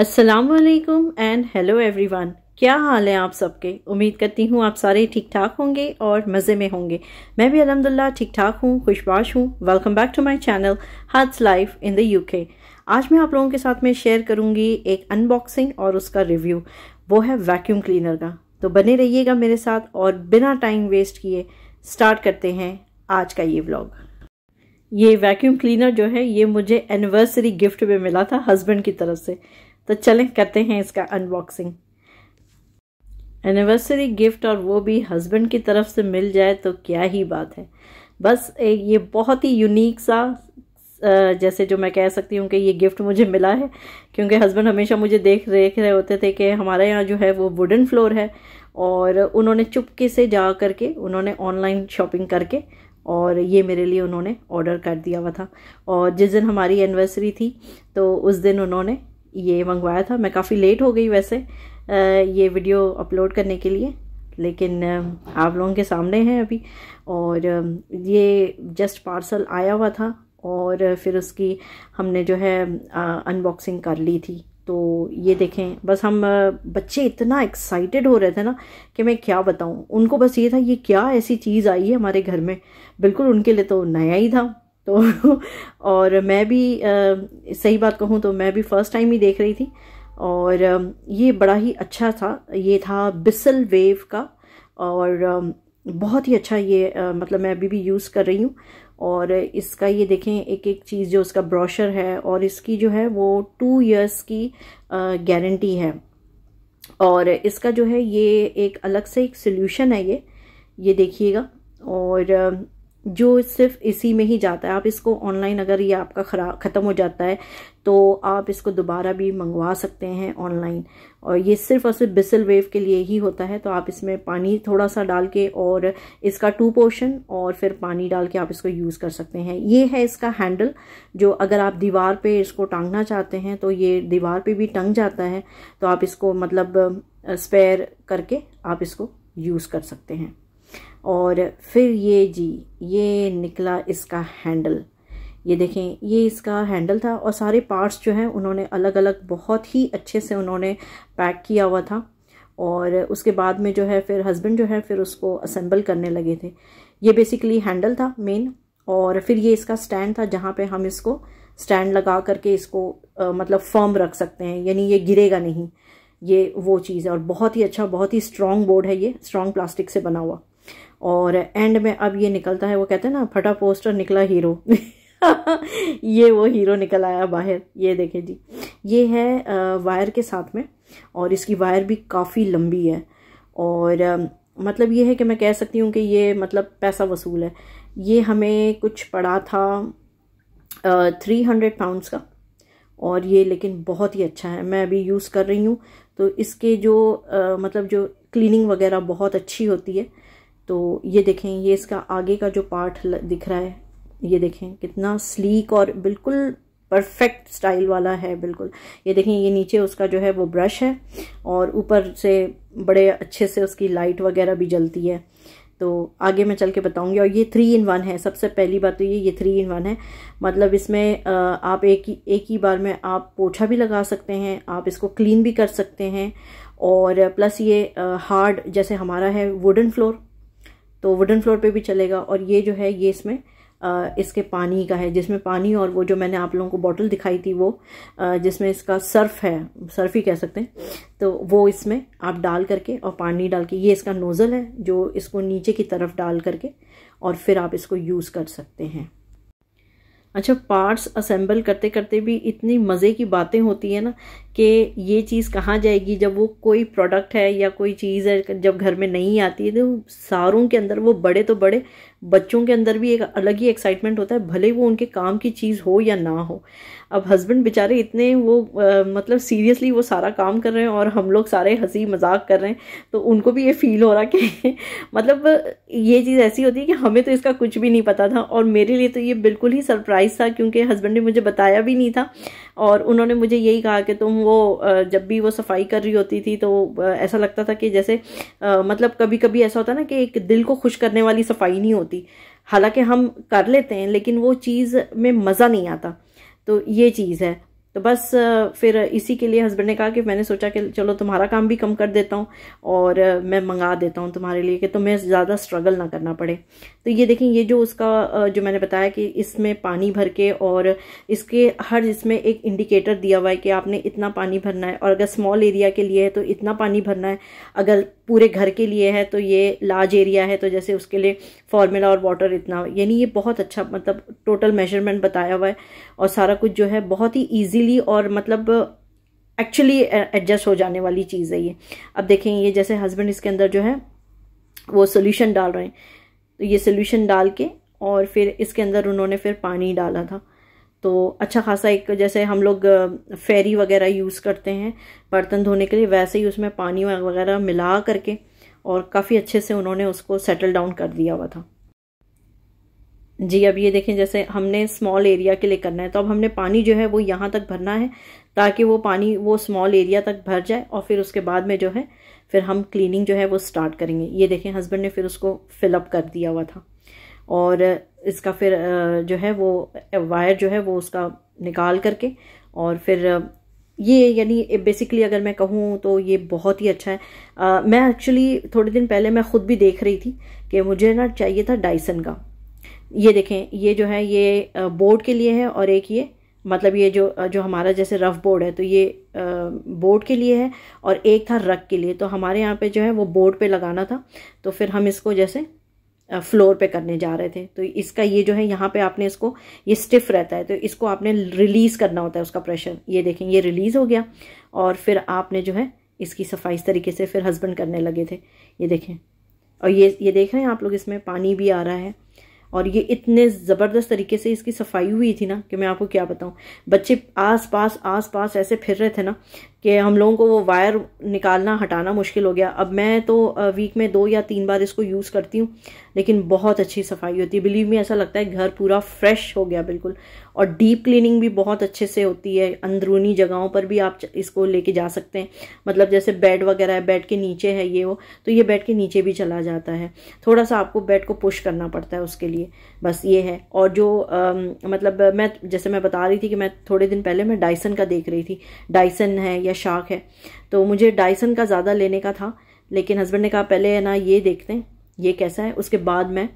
असलकम and hello everyone क्या हाल है आप सबके उम्मीद करती हूँ आप सारे ठीक ठाक होंगे और मज़े में होंगे मैं भी अलहमदिल्ला ठीक ठाक हूँ खुशबाश हूँ welcome back to my channel hearts life in the UK आज मैं आप लोगों के साथ में शेयर करूँगी एक अनबॉक्सिंग और उसका रिव्यू वो है वैक्यूम क्लीनर का तो बने रहिएगा मेरे साथ और बिना टाइम वेस्ट किए स्टार्ट करते हैं आज का ये ब्लॉग ये वैक्यूम क्लीनर जो है ये मुझे एनिवर्सरी गिफ्ट में मिला था हस्बैंड की तरफ से तो चलें करते हैं इसका अनबॉक्सिंग एनिवर्सरी गिफ्ट और वो भी हस्बैंड की तरफ से मिल जाए तो क्या ही बात है बस एक ये बहुत ही यूनिक सा जैसे जो मैं कह सकती हूँ कि ये गिफ्ट मुझे मिला है क्योंकि हस्बैंड हमेशा मुझे देख देख रहे होते थे कि हमारे यहाँ जो है वो वुडन फ्लोर है और उन्होंने चुपके से जा करके उन्होंने ऑनलाइन शॉपिंग करके और ये मेरे लिए उन्होंने ऑर्डर कर दिया हुआ था और जिस दिन हमारी एनिवर्सरी थी तो उस दिन उन्होंने ये मंगवाया था मैं काफ़ी लेट हो गई वैसे ये वीडियो अपलोड करने के लिए लेकिन आप लोगों के सामने है अभी और ये जस्ट पार्सल आया हुआ था और फिर उसकी हमने जो है अनबॉक्सिंग कर ली थी तो ये देखें बस हम बच्चे इतना एक्साइटेड हो रहे थे ना कि मैं क्या बताऊं उनको बस ये था ये क्या ऐसी चीज़ आई है हमारे घर में बिल्कुल उनके लिए तो नया ही था तो और मैं भी सही बात कहूँ तो मैं भी फ़र्स्ट टाइम ही देख रही थी और ये बड़ा ही अच्छा था ये था बिसल वेव का और बहुत ही अच्छा ये मतलब मैं अभी भी यूज़ कर रही हूँ और इसका ये देखें एक एक चीज़ जो उसका ब्रॉशर है और इसकी जो है वो टू इयर्स की गारंटी है और इसका जो है ये एक अलग से एक सोल्यूशन है ये ये देखिएगा और जो सिर्फ इसी में ही जाता है आप इसको ऑनलाइन अगर ये आपका खराब ख़त्म हो जाता है तो आप इसको दोबारा भी मंगवा सकते हैं ऑनलाइन और ये सिर्फ और सिर्फ बिसल वेव के लिए ही होता है तो आप इसमें पानी थोड़ा सा डाल के और इसका टू पोर्शन और फिर पानी डाल के आप इसको यूज़ कर सकते हैं ये है इसका हैंडल जो अगर आप दीवार पे इसको टांगना चाहते हैं तो ये दीवार पे भी टंग जाता है तो आप इसको मतलब स्पेयर करके आप इसको यूज़ कर सकते हैं और फिर ये जी ये निकला इसका हैंडल ये देखें ये इसका हैंडल था और सारे पार्ट्स जो हैं उन्होंने अलग अलग बहुत ही अच्छे से उन्होंने पैक किया हुआ था और उसके बाद में जो है फिर हस्बैंड जो है फिर उसको असेंबल करने लगे थे ये बेसिकली हैंडल था मेन और फिर ये इसका स्टैंड था जहाँ पे हम इसको स्टैंड लगा करके इसको आ, मतलब फर्म रख सकते हैं यानी ये गिरेगा नहीं ये वो चीज़ है और बहुत ही अच्छा बहुत ही स्ट्रॉन्ग बोर्ड है ये स्ट्रॉन्ग प्लास्टिक से बना हुआ और एंड में अब ये निकलता है वो कहते हैं ना फटा पोस्टर निकला हीरो ये वो हीरो निकल आया बाहर ये देखें जी ये है वायर के साथ में और इसकी वायर भी काफ़ी लंबी है और मतलब ये है कि मैं कह सकती हूँ कि ये मतलब पैसा वसूल है ये हमें कुछ पड़ा था थ्री हंड्रेड पाउंड्स का और ये लेकिन बहुत ही अच्छा है मैं अभी यूज़ कर रही हूँ तो इसके जो आ, मतलब जो क्लीनिंग वगैरह बहुत अच्छी होती है तो ये देखें ये इसका आगे का जो पार्ट दिख रहा है ये देखें कितना स्लीक और बिल्कुल परफेक्ट स्टाइल वाला है बिल्कुल ये देखें ये नीचे उसका जो है वो ब्रश है और ऊपर से बड़े अच्छे से उसकी लाइट वगैरह भी जलती है तो आगे मैं चल के बताऊंगी और ये थ्री इन वन है सबसे पहली बात तो ये ये थ्री इन वन है मतलब इसमें आप एक ही एक ही बार में आप पोछा भी लगा सकते हैं आप इसको क्लीन भी कर सकते हैं और प्लस ये हार्ड जैसे हमारा है वुडन फ्लोर तो वुडन फ्लोर पे भी चलेगा और ये जो है ये इसमें इसके पानी का है जिसमें पानी और वो जो मैंने आप लोगों को बॉटल दिखाई थी वो जिसमें इसका सर्फ है सर्फ ही कह सकते हैं तो वो इसमें आप डाल करके और पानी डाल के ये इसका नोज़ल है जो इसको नीचे की तरफ डाल करके और फिर आप इसको यूज़ कर सकते हैं अच्छा पार्ट्स असेंबल करते करते भी इतनी मज़े की बातें होती है ना कि ये चीज़ कहाँ जाएगी जब वो कोई प्रोडक्ट है या कोई चीज़ है जब घर में नहीं आती है तो सारों के अंदर वो बड़े तो बड़े बच्चों के अंदर भी एक अलग ही एक्साइटमेंट होता है भले वो उनके काम की चीज़ हो या ना हो अब हस्बैंड बेचारे इतने वो आ, मतलब सीरियसली वो सारा काम कर रहे हैं और हम लोग सारे हंसी मजाक कर रहे हैं तो उनको भी ये फील हो रहा कि मतलब ये चीज़ ऐसी होती है कि हमें तो इसका कुछ भी नहीं पता था और मेरे लिए तो ये बिल्कुल ही सरप्राइज़ था क्योंकि हस्बैंड ने मुझे बताया भी नहीं था और उन्होंने मुझे यही कहा कि तुम वो जब भी वो सफाई कर रही होती थी तो ऐसा लगता था कि जैसे मतलब कभी कभी ऐसा होता ना कि एक दिल को खुश करने वाली सफाई नहीं होती हालांकि हम कर लेते हैं लेकिन वो चीज़ में मज़ा नहीं आता तो ये चीज़ है तो बस फिर इसी के लिए हस्बैंड ने कहा कि मैंने सोचा कि चलो तुम्हारा काम भी कम कर देता हूँ और मैं मंगा देता हूँ तुम्हारे लिए कि तुम्हें ज़्यादा स्ट्रगल ना करना पड़े तो ये देखें ये जो उसका जो मैंने बताया कि इसमें पानी भर के और इसके हर इसमें एक इंडिकेटर दिया हुआ है कि आपने इतना पानी भरना है और अगर स्मॉल एरिया के लिए है तो इतना पानी भरना है अगर पूरे घर के लिए है तो ये लार्ज एरिया है तो जैसे उसके लिए फार्मूला और वाटर इतना यानी ये बहुत अच्छा मतलब टोटल मेजरमेंट बताया हुआ है और सारा कुछ जो है बहुत ही ईजीली और मतलब एक्चुअली एडजस्ट हो जाने वाली चीज़ है ये अब देखें ये जैसे हस्बैंड इसके अंदर जो है वो सोल्यूशन डाल रहे हैं तो ये सोल्यूशन डाल के और फिर इसके अंदर उन्होंने फिर पानी डाला था तो अच्छा खासा एक जैसे हम लोग फेरी वगैरह यूज़ करते हैं बर्तन धोने के लिए वैसे ही उसमें पानी वगैरह मिला करके और काफ़ी अच्छे से उन्होंने उसको सेटल डाउन कर दिया हुआ था जी अब ये देखें जैसे हमने स्मॉल एरिया के लिए करना है तो अब हमने पानी जो है वो यहाँ तक भरना है ताकि वो पानी वो स्मॉल एरिया तक भर जाए और फिर उसके बाद में जो है फिर हम क्लीनिंग जो है वो स्टार्ट करेंगे ये देखें हस्बैंड ने फिर उसको फिलअप कर दिया हुआ था और इसका फिर जो है वो वायर जो है वो उसका निकाल करके और फिर ये यानी बेसिकली अगर मैं कहूँ तो ये बहुत ही अच्छा है आ, मैं एक्चुअली थोड़े दिन पहले मैं ख़ुद भी देख रही थी कि मुझे ना चाहिए था डाइसन का ये देखें ये जो है ये बोर्ड के लिए है और एक ये मतलब ये जो जो हमारा जैसे रफ़ बोर्ड है तो ये बोर्ड के लिए है और एक था रग के लिए तो हमारे यहाँ पे जो है वो बोर्ड पे लगाना था तो फिर हम इसको जैसे फ्लोर पे करने जा रहे थे तो इसका ये जो है यहाँ पे आपने इसको ये स्टिफ रहता है तो इसको आपने रिलीज़ करना होता है उसका प्रेशर ये देखें ये रिलीज़ हो गया और फिर आपने जो है इसकी सफाई इस तरीके से फिर हस्बैंड करने लगे थे ये देखें और ये ये देख रहे हैं आप लोग इसमें पानी भी आ रहा है और ये इतने ज़बरदस्त तरीके से इसकी सफाई हुई थी ना कि मैं आपको क्या बताऊं बच्चे आस पास आस पास ऐसे फिर रहे थे ना कि हम लोगों को वो वायर निकालना हटाना मुश्किल हो गया अब मैं तो वीक में दो या तीन बार इसको यूज़ करती हूँ लेकिन बहुत अच्छी सफाई होती है बिलीव में ऐसा लगता है घर पूरा फ्रेश हो गया बिल्कुल और डीप क्लीनिंग भी बहुत अच्छे से होती है अंदरूनी जगहों पर भी आप इसको लेके जा सकते हैं मतलब जैसे बेड वगैरह है बेड के नीचे है ये वो तो ये बेड के नीचे भी चला जाता है थोड़ा सा आपको बेड को पुश करना पड़ता है उसके लिए बस ये है और जो आ, मतलब मैं जैसे मैं बता रही थी कि मैं थोड़े दिन पहले मैं डाइसन का देख रही थी डाइसन है या शार्क है तो मुझे डाइसन का ज़्यादा लेने का था लेकिन हस्बैंड ने कहा पहले ना ये देखते हैं ये कैसा है उसके बाद मैं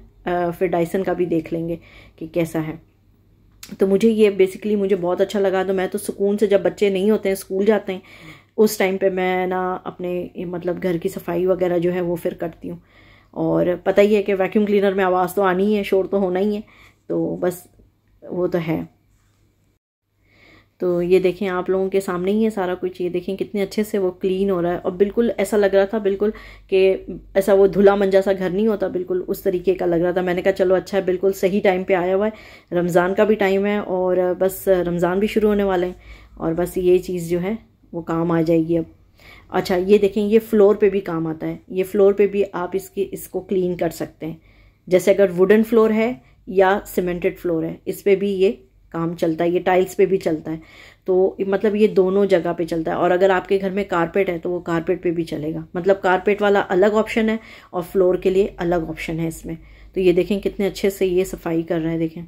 फिर डाइसन का भी देख लेंगे कि कैसा है तो मुझे ये बेसिकली मुझे बहुत अच्छा लगा तो मैं तो सुकून से जब बच्चे नहीं होते हैं स्कूल जाते हैं उस टाइम पे मैं ना अपने मतलब घर की सफाई वगैरह जो है वो फिर करती हूँ और पता ही है कि वैक्यूम क्लीनर में आवाज़ तो आनी ही है शोर तो होना ही है तो बस वो तो है तो ये देखें आप लोगों के सामने ही है सारा कुछ ये देखें कितने अच्छे से वो क्लीन हो रहा है और बिल्कुल ऐसा लग रहा था बिल्कुल कि ऐसा वो धुला मंजा सा घर नहीं होता बिल्कुल उस तरीके का लग रहा था मैंने कहा चलो अच्छा है बिल्कुल सही टाइम पे आया हुआ है रमज़ान का भी टाइम है और बस रमज़ान भी शुरू होने वाले हैं और बस ये चीज़ जो है वो काम आ जाएगी अब अच्छा ये देखें ये फ्लोर पर भी काम आता है ये फ्लोर पर भी आप इसकी इसको क्लीन कर सकते हैं जैसे अगर वुडन फ्लोर है या सीमेंटेड फ्लोर है इस पर भी ये काम चलता है ये टाइल्स पे भी चलता है तो मतलब ये दोनों जगह पे चलता है और अगर आपके घर में कारपेट है तो वो कारपेट पे भी चलेगा मतलब कारपेट वाला अलग ऑप्शन है और फ्लोर के लिए अलग ऑप्शन है इसमें तो ये देखें कितने अच्छे से ये सफाई कर रहे हैं देखें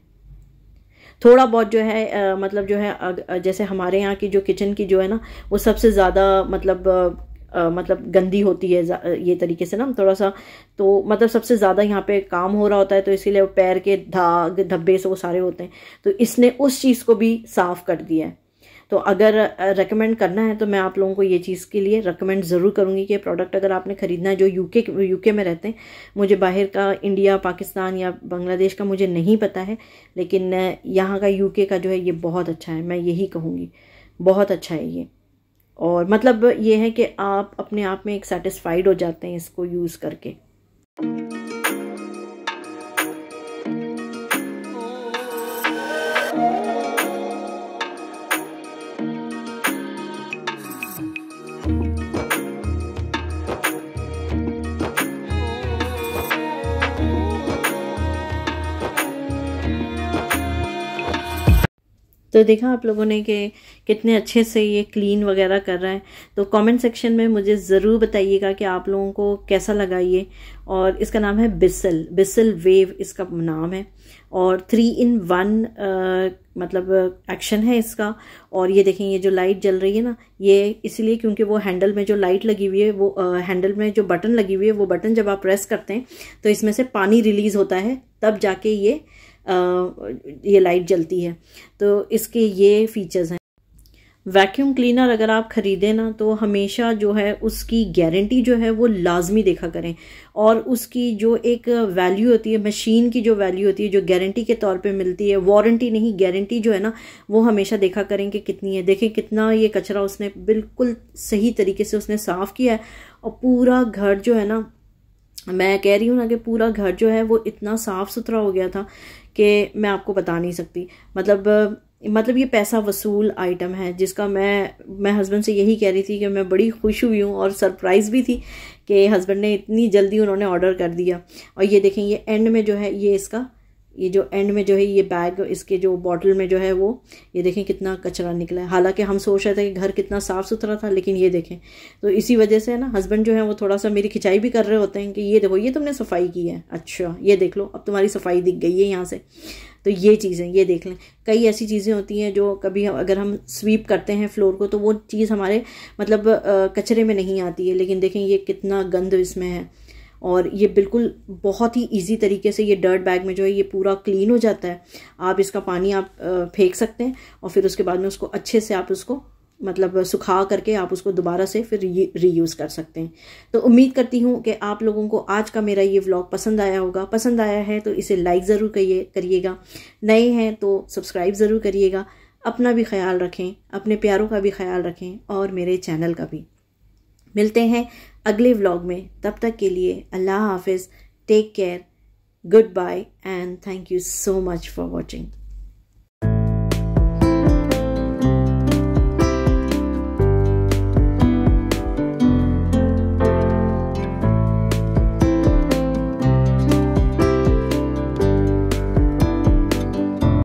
थोड़ा बहुत जो है आ, मतलब जो है आ, जैसे हमारे यहाँ की जो किचन की जो है ना वो सबसे ज़्यादा मतलब आ, मतलब गंदी होती है ये तरीके से ना थोड़ा सा तो मतलब सबसे ज़्यादा यहाँ पे काम हो रहा होता है तो इसीलिए पैर के धाग धब्बे से वो सारे होते हैं तो इसने उस चीज़ को भी साफ़ कर दिया है तो अगर रेकमेंड करना है तो मैं आप लोगों को ये चीज़ के लिए रेकमेंड ज़रूर करूँगी कि प्रोडक्ट अगर आपने ख़रीदना है जो यूके यूके में रहते हैं मुझे बाहर का इंडिया पाकिस्तान या बांग्लादेश का मुझे नहीं पता है लेकिन यहाँ का यूके का जो है ये बहुत अच्छा है मैं यही कहूँगी बहुत अच्छा है ये और मतलब ये है कि आप अपने आप में एक सेटिस्फाइड हो जाते हैं इसको यूज़ करके तो देखा आप लोगों ने कि कितने अच्छे से ये क्लीन वगैरह कर रहा है तो कमेंट सेक्शन में मुझे ज़रूर बताइएगा कि आप लोगों को कैसा लगा ये और इसका नाम है बिसल बिसल वेव इसका नाम है और थ्री इन वन मतलब एक्शन है इसका और ये देखें ये जो लाइट जल रही है ना ये इसलिए क्योंकि वो हैंडल में जो लाइट लगी हुई है वो आ, हैंडल में जो बटन लगी हुई है वो बटन जब आप प्रेस करते हैं तो इसमें से पानी रिलीज़ होता है तब जाके ये ये लाइट जलती है तो इसके ये फीचर्स हैं वैक्यूम क्लीनर अगर आप ख़रीदें ना तो हमेशा जो है उसकी गारंटी जो है वो लाजमी देखा करें और उसकी जो एक वैल्यू होती है मशीन की जो वैल्यू होती है जो गारंटी के तौर पे मिलती है वारंटी नहीं गारंटी जो है ना वो हमेशा देखा करें कि कितनी है देखें कितना ये कचरा उसने बिल्कुल सही तरीके से उसने साफ़ किया है और पूरा घर जो है ना मैं कह रही हूँ ना कि पूरा घर जो है वो इतना साफ़ सुथरा हो गया था कि मैं आपको बता नहीं सकती मतलब मतलब ये पैसा वसूल आइटम है जिसका मैं मैं हस्बैंड से यही कह रही थी कि मैं बड़ी खुश हुई हूँ और सरप्राइज़ भी थी कि हस्बैंड ने इतनी जल्दी उन्होंने ऑर्डर कर दिया और ये देखें ये एंड में जो है ये इसका ये जो एंड में जो है ये बैग इसके जो बॉटल में जो है वो ये देखें कितना कचरा निकला है हालांकि हम सोच रहे थे कि घर कितना साफ़ सुथरा था लेकिन ये देखें तो इसी वजह से ना हस्बैंड जो है वो थोड़ा सा मेरी खिंचाई भी कर रहे होते हैं कि ये देखो ये तुमने सफाई की है अच्छा ये देख लो अब तुम्हारी सफाई दिख गई है यहाँ से तो ये चीज़ें ये देख लें कई ऐसी चीज़ें होती हैं जो कभी हम अगर हम स्वीप करते हैं फ्लोर को तो वो चीज़ हमारे मतलब कचरे में नहीं आती है लेकिन देखें ये कितना गंद इसमें है और ये बिल्कुल बहुत ही इजी तरीके से ये डर्ट बैग में जो है ये पूरा क्लीन हो जाता है आप इसका पानी आप फेंक सकते हैं और फिर उसके बाद में उसको अच्छे से आप उसको मतलब सुखा करके आप उसको दोबारा से फिर रीयूज़ कर सकते हैं तो उम्मीद करती हूँ कि आप लोगों को आज का मेरा ये व्लॉग पसंद आया होगा पसंद आया है तो इसे लाइक ज़रूर करिए करिएगा नए हैं तो सब्सक्राइब ज़रूर करिएगा अपना भी ख्याल रखें अपने प्यारों का भी ख्याल रखें और मेरे चैनल का भी मिलते हैं अगले व्लॉग में तब तक के लिए अल्लाह हाफिज़ take care good bye and thank you so much for watching